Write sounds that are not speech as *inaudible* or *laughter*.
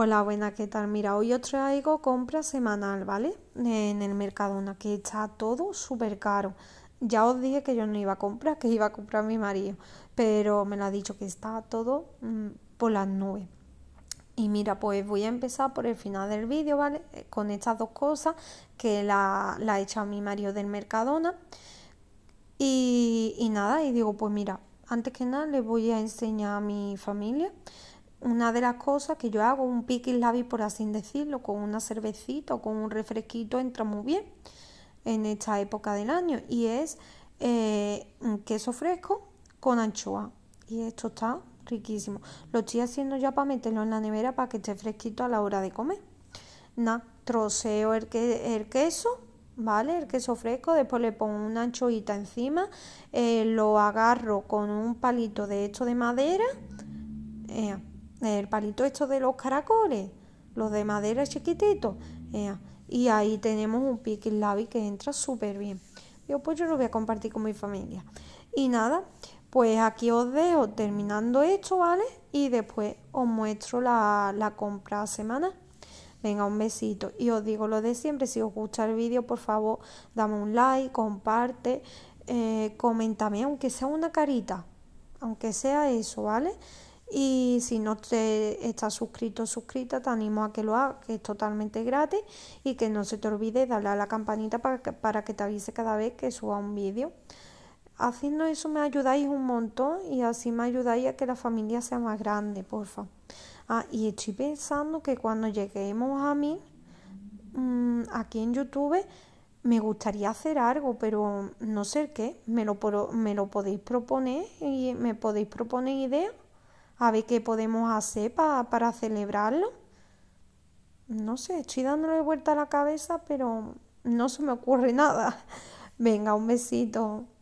Hola, buena, ¿qué tal? Mira, hoy os traigo compra semanal, ¿vale? En el Mercadona, que está todo súper caro. Ya os dije que yo no iba a comprar, que iba a comprar mi marido, pero me lo ha dicho que está todo mm, por las nubes. Y mira, pues voy a empezar por el final del vídeo, ¿vale? Eh, con estas dos cosas que la, ha echado mi marido del Mercadona. Y, y nada, y digo, pues mira, antes que nada les voy a enseñar a mi familia una de las cosas que yo hago, un piquis labi por así decirlo, con una cervecita o con un refresquito entra muy bien en esta época del año y es eh, un queso fresco con anchoa y esto está riquísimo. Lo estoy haciendo ya para meterlo en la nevera para que esté fresquito a la hora de comer. Nada, troceo el, que, el queso ¿vale? El queso fresco, después le pongo una anchoita encima, eh, lo agarro con un palito de esto de madera, eh, el palito esto de los caracoles, los de madera chiquititos. y ahí tenemos un pique labi que entra súper bien. Yo pues yo lo voy a compartir con mi familia. Y nada, pues aquí os dejo terminando esto, ¿vale? Y después os muestro la, la compra semana Venga, un besito. Y os digo lo de siempre, si os gusta el vídeo, por favor, dame un like, comparte, eh, comentame, aunque sea una carita, aunque sea eso, ¿vale? Y si no te estás suscrito o suscrita, te animo a que lo hagas, que es totalmente gratis y que no se te olvide darle a la campanita para que, te avise cada vez que suba un vídeo. Haciendo eso me ayudáis un montón y así me ayudáis a que la familia sea más grande, porfa. Ah, y estoy pensando que cuando lleguemos a mí, mm, aquí en YouTube, me gustaría hacer algo, pero no sé qué. Me lo, me lo podéis proponer y me podéis proponer ideas a ver qué podemos hacer para celebrarlo. No sé, estoy dándole vuelta a la cabeza, pero no se me ocurre *laughs* nada. Venga, un besito.